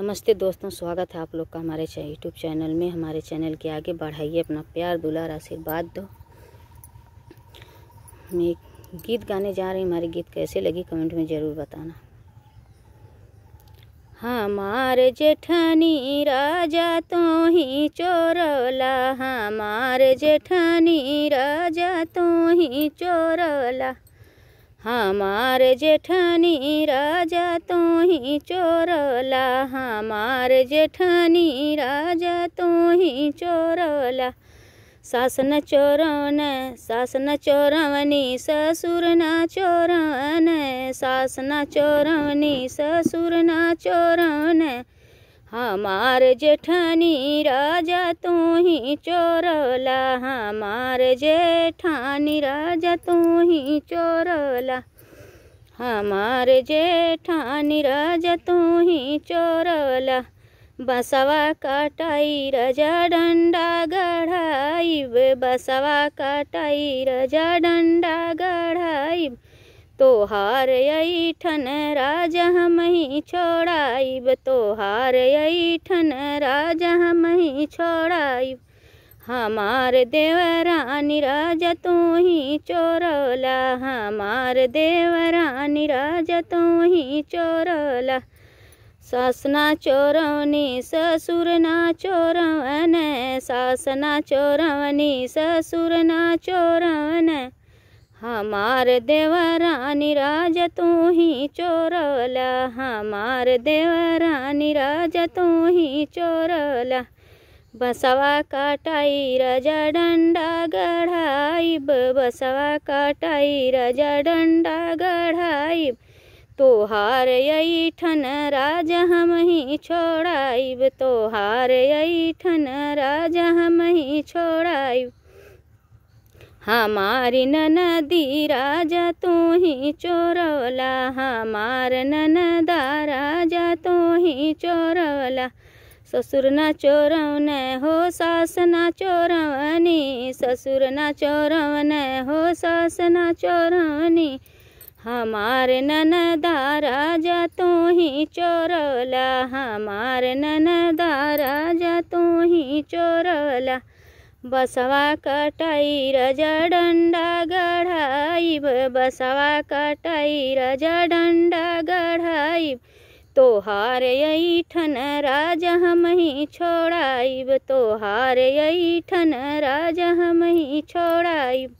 नमस्ते दोस्तों स्वागत है आप लोग का हमारे यूट्यूब चैनल में हमारे चैनल के आगे बढ़ाइए अपना प्यार दुलार आशीर्वाद दो मैं गीत गाने जा रही हमारे गीत कैसे लगी कमेंट में ज़रूर बताना हमारे जेठानी राजा तो ही चोरला हमारे जेठानी राजा तो ही चोरला हमार जेठनी राजा तो ही चोरला हमार जेठनी राजा तो ही चोरला सास न चोरन सास न चोरवनी ससुर न चोरन सास न चोरवनी ससुर न चोरन हमार जेठानी राजा तू ही चोरला हमार जेठानी राजा तू ही चोरला हमार जेठानी राजा तू ही चोरला बसवा काटाई राजा डंडा गढ़ाई बसवा काटाई राजा डंडा गढ़ाई तोहार ठन राजा हमही छोड़ाइब तोहार ठन राजा हमही छोड़ाइब हमार देवरानी राजा तू ही चोरला हमार देवरानी राज तू ही चोरला सासना चोरवनी ससुर ना चोरवन सासना चोरवनी ससुर ना चोरवन हमार देवरानी राज तू ही चोरला हमार देवरानी राज तू ही चोरला बसवा काटाई राजा डंडा गढ़ाइब बसवा काटाई राजा डंडा गढ़ाइब तोहार यही ठन राज हम ही छोड़ाइब तोहार यही ठन राज हम ही छोड़ाइब हमारी ननदी राजा तू ही चोरवला हमार ननदा राजा तू ही चोरवला ससुर न चोरवन हो सास न चोरवनी ससुर न चोरवन हो सास न चोरवनी हमार ननदा राजा तो ही चोरवला हमार ननदा राजा तो ही चोरवला बसवा कटाई रजा डंडा गढ़ाई बसवा कटाई रजा डंडा गढ़ाई तोहार ठन राज हम ही छोड़ाइब तोहार ठन राज हम ही छोड़ाइब